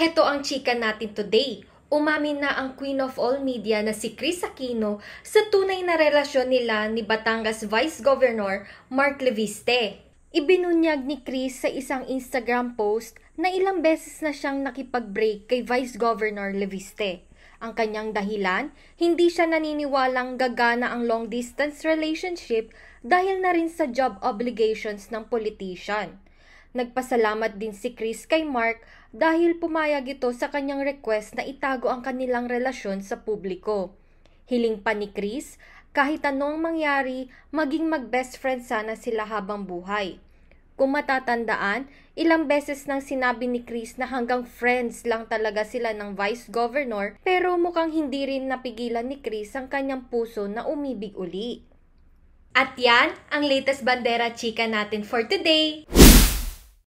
Heto ang chika natin today. Umamin na ang queen of all media na si Chris Aquino sa tunay na relasyon nila ni Batangas Vice Governor Mark Leviste. Ibinunyag ni Chris sa isang Instagram post na ilang beses na siyang nakipag-break kay Vice Governor Leviste. Ang kanyang dahilan, hindi siya naniniwalang gagana ang long-distance relationship dahil na rin sa job obligations ng politician. Nagpasalamat din si Chris kay Mark dahil pumayag ito sa kanyang request na itago ang kanilang relasyon sa publiko. Hiling pa ni Chris, kahit anong mangyari, maging mag-best friend sana sila habang buhay. Kung matatandaan, ilang beses nang sinabi ni Chris na hanggang friends lang talaga sila ng vice governor pero mukhang hindi rin napigilan ni Chris ang kanyang puso na umibig uli. At yan ang latest bandera chika natin for today.